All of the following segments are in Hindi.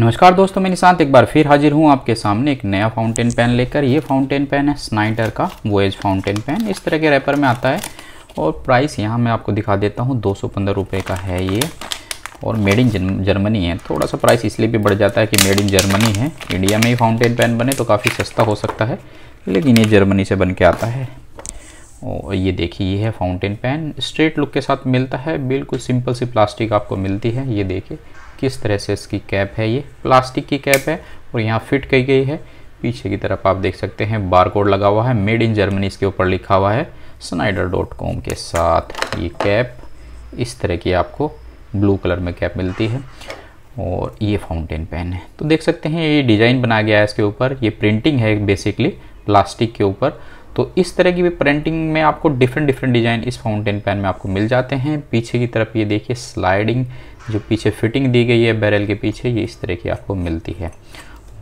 नमस्कार दोस्तों मैं निशांत एक बार फिर हाजिर हूँ आपके सामने एक नया फाउंटेन पेन लेकर ये फाउंटेन पेन है स्नाइडर का वोएज फाउंटेन पेन इस तरह के रैपर में आता है और प्राइस यहाँ मैं आपको दिखा देता हूँ दो सौ का है ये और मेड इन जर्मनी है थोड़ा सा प्राइस इसलिए भी बढ़ जाता है कि मेड इन जर्मनी है इंडिया में ही फाउंटेन पेन बने तो काफ़ी सस्ता हो सकता है लेकिन ये जर्मनी से बन के आता है और ये देखिए ये है फाउंटेन पेन स्ट्रेट लुक के साथ मिलता है बिल्कुल सिंपल सी प्लास्टिक आपको मिलती है ये देखिए किस तरह से इसकी कैप है ये प्लास्टिक की कैप है और यहाँ फिट की गई है पीछे की तरफ आप देख सकते हैं बारकोड लगा हुआ है मेड इन जर्मनी इसके ऊपर लिखा हुआ है स्नाइडर डॉट कॉम के साथ ये कैप इस तरह की आपको ब्लू कलर में कैप मिलती है और ये फाउंटेन पेन है तो देख सकते हैं ये डिज़ाइन बनाया गया है इसके ऊपर ये प्रिंटिंग है बेसिकली प्लास्टिक के ऊपर तो इस तरह की भी प्रिंटिंग में आपको डिफरेंट डिफरेंट डिज़ाइन इस फाउंटेन पेन में आपको मिल जाते हैं पीछे की तरफ ये देखिए स्लाइडिंग जो पीछे फिटिंग दी गई है बैरल के पीछे ये इस तरह की आपको मिलती है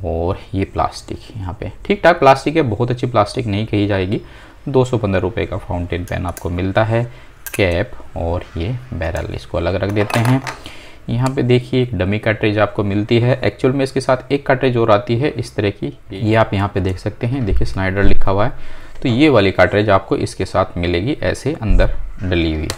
और ये प्लास्टिक यहाँ पे ठीक ठाक प्लास्टिक है बहुत अच्छी प्लास्टिक नहीं कही जाएगी दो सौ पंद्रह रुपये का फाउंटेन पेन आपको मिलता है कैप और ये बैरल इसको अलग रख देते हैं यहाँ पे देखिए एक डमी कार्ट्रेज आपको मिलती है एक्चुअल में इसके साथ एक कार्ट्रेज और आती है इस तरह की ये आप यहाँ पे देख सकते हैं देखिए स्नाइडर लिखा हुआ है तो ये वाली कार्ट्रेज आपको इसके साथ मिलेगी ऐसे अंदर डली हुई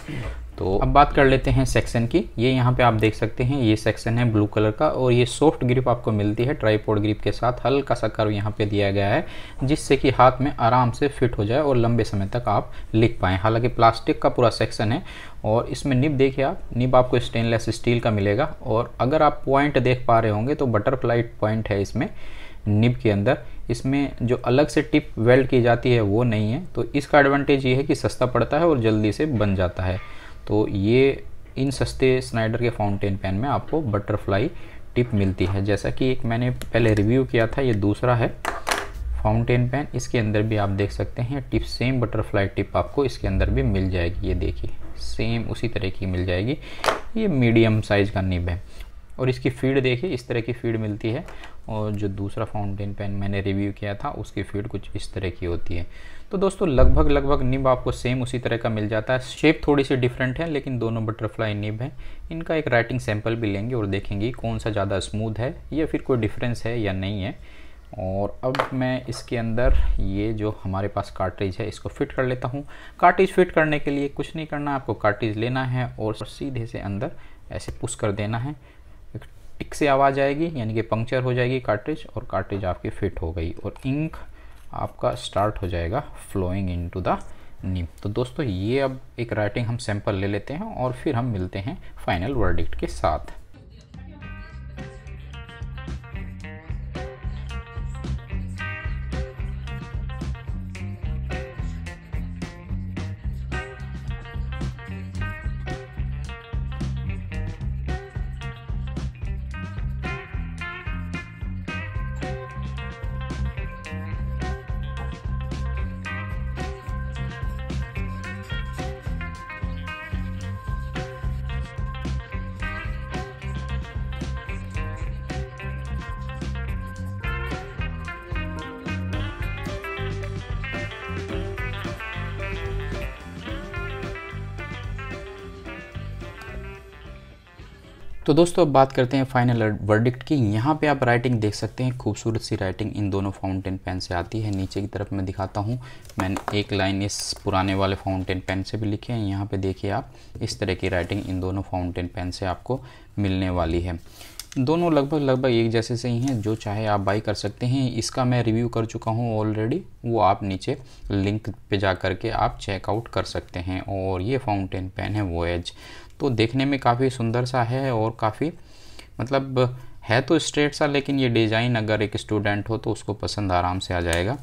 तो अब बात कर लेते हैं सेक्शन की ये यहाँ पे आप देख सकते हैं ये सेक्शन है ब्लू कलर का और ये सॉफ्ट ग्रिप आपको मिलती है ट्राईपोर्ड ग्रिप के साथ हल्का सा कर्व यहाँ पे दिया गया है जिससे कि हाथ में आराम से फिट हो जाए और लंबे समय तक आप लिख पाएँ हालांकि प्लास्टिक का पूरा सेक्शन है और इसमें निब देखिए आप निब आपको स्टेनलेस स्टील का मिलेगा और अगर आप पॉइंट देख पा रहे होंगे तो बटरफ्लाई पॉइंट है इसमें निब के अंदर इसमें जो अलग से टिप वेल्ड की जाती है वो नहीं है तो इसका एडवांटेज ये है कि सस्ता पड़ता है और जल्दी से बन जाता है तो ये इन सस्ते स्नाइडर के फाउंटेन पेन में आपको बटरफ्लाई टिप मिलती है जैसा कि एक मैंने पहले रिव्यू किया था ये दूसरा है फाउंटेन पेन इसके अंदर भी आप देख सकते हैं टिप सेम बटरफ्लाई टिप आपको इसके अंदर भी मिल जाएगी ये देखिए सेम उसी तरह की मिल जाएगी ये मीडियम साइज़ का निब है और इसकी फीड देखिए इस तरह की फीड मिलती है और जो दूसरा फाउंटेन पेन मैंने रिव्यू किया था उसकी फीड कुछ इस तरह की होती है तो दोस्तों लगभग लगभग निब आपको सेम उसी तरह का मिल जाता है शेप थोड़ी सी डिफरेंट है लेकिन दोनों बटरफ्लाई निब हैं इनका एक राइटिंग सैंपल भी लेंगे और देखेंगे कौन सा ज़्यादा स्मूथ है या फिर कोई डिफरेंस है या नहीं है और अब मैं इसके अंदर ये जो हमारे पास कार्ट्रिज है इसको फिट कर लेता हूँ कार्ट्रिज फिट करने के लिए कुछ नहीं करना आपको कार्ट्रिज लेना है और सीधे से अंदर ऐसे पुश कर देना है एक टिक से आवाज़ आएगी यानी कि पंक्चर हो जाएगी कार्ट्रिज और कार्ट्रिज आपकी फिट हो गई और इंक आपका स्टार्ट हो जाएगा flowing into the nib तो दोस्तों ये अब एक राइटिंग हम सैंपल ले लेते हैं और फिर हम मिलते हैं फाइनल वर्डिक्ट के साथ तो दोस्तों अब बात करते हैं फाइनल वर्डिक्ट की यहाँ पे आप राइटिंग देख सकते हैं खूबसूरत सी राइटिंग इन दोनों फाउंटेन पेन से आती है नीचे की तरफ मैं दिखाता हूँ मैंने एक लाइन इस पुराने वाले फाउंटेन पेन से भी लिखी है यहाँ पे देखिए आप इस तरह की राइटिंग इन दोनों फाउंटेन पेन से आपको मिलने वाली है दोनों लगभग लगभग एक जैसे से ही हैं जो चाहे आप बाई कर सकते हैं इसका मैं रिव्यू कर चुका हूँ ऑलरेडी वो आप नीचे लिंक पे जा करके आप चेकआउट कर सकते हैं और ये फाउंटेन पेन है वोएज तो देखने में काफ़ी सुंदर सा है और काफ़ी मतलब है तो स्ट्रेट सा लेकिन ये डिज़ाइन अगर एक स्टूडेंट हो तो उसको पसंद आराम से आ जाएगा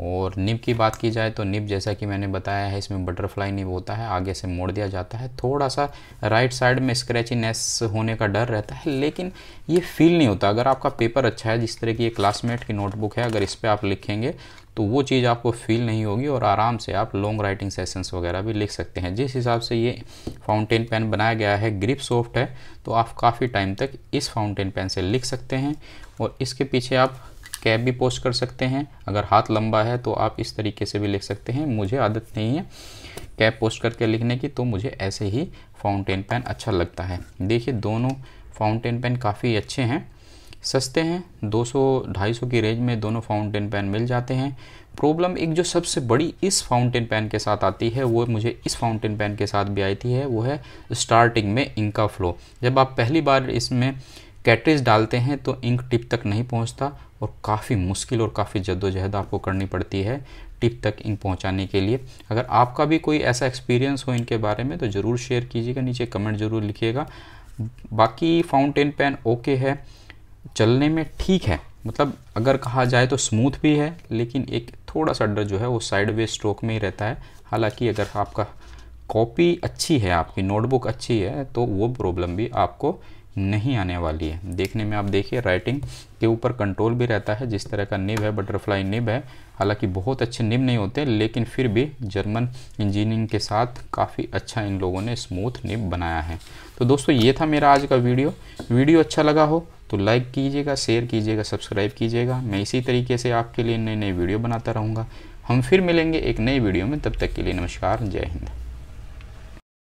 और निब की बात की जाए तो निब जैसा कि मैंने बताया है इसमें बटरफ्लाई निब होता है आगे से मोड़ दिया जाता है थोड़ा सा राइट साइड में स्क्रैचीनेस होने का डर रहता है लेकिन ये फील नहीं होता अगर आपका पेपर अच्छा है जिस तरह की ये क्लासमेट की नोटबुक है अगर इस पर आप लिखेंगे तो वो चीज़ आपको फील नहीं होगी और आराम से आप लॉन्ग राइटिंग सेशंस वगैरह भी लिख सकते हैं जिस हिसाब से ये फाउंटेन पेन बनाया गया है ग्रिप सॉफ्ट है तो आप काफ़ी टाइम तक इस फाउंटेन पेन से लिख सकते हैं और इसके पीछे आप कैप भी पोस्ट कर सकते हैं अगर हाथ लंबा है तो आप इस तरीके से भी लिख सकते हैं मुझे आदत नहीं है कैप पोस्ट करके लिखने की तो मुझे ऐसे ही फाउंटेन पेन अच्छा लगता है देखिए दोनों फाउंटेन पेन काफ़ी अच्छे हैं सस्ते हैं 200-250 की रेंज में दोनों फाउंटेन पेन मिल जाते हैं प्रॉब्लम एक जो सबसे बड़ी इस फाउंटेन पेन के साथ आती है वो मुझे इस फाउंटेन पेन के साथ भी आई थी है वो है स्टार्टिंग में इंक का फ्लो जब आप पहली बार इसमें कैटरेज डालते हैं तो इंक टिप तक नहीं पहुंचता और काफ़ी मुश्किल और काफ़ी जद्दोजहद आपको करनी पड़ती है टिप तक इंक पहुंचाने के लिए अगर आपका भी कोई ऐसा एक्सपीरियंस हो इनके बारे में तो ज़रूर शेयर कीजिएगा नीचे कमेंट ज़रूर लिखिएगा बाकी फाउंटेन पेन ओके है चलने में ठीक है मतलब अगर कहा जाए तो स्मूथ भी है लेकिन एक थोड़ा सा डर जो है वो साइड वे स्ट्रोक में ही रहता है हालांकि अगर आपका कॉपी अच्छी है आपकी नोटबुक अच्छी है तो वो प्रॉब्लम भी आपको नहीं आने वाली है देखने में आप देखिए राइटिंग के ऊपर कंट्रोल भी रहता है जिस तरह का निब है बटरफ्लाई निब है हालांकि बहुत अच्छे निब नहीं होते लेकिन फिर भी जर्मन इंजीनियरिंग के साथ काफ़ी अच्छा इन लोगों ने स्मूथ निब बनाया है तो दोस्तों ये था मेरा आज का वीडियो वीडियो अच्छा लगा हो तो लाइक कीजिएगा शेयर कीजिएगा सब्सक्राइब कीजिएगा मैं इसी तरीके से आपके लिए नए नए वीडियो बनाता रहूँगा हम फिर मिलेंगे एक नई वीडियो में तब तक के लिए नमस्कार जय हिंद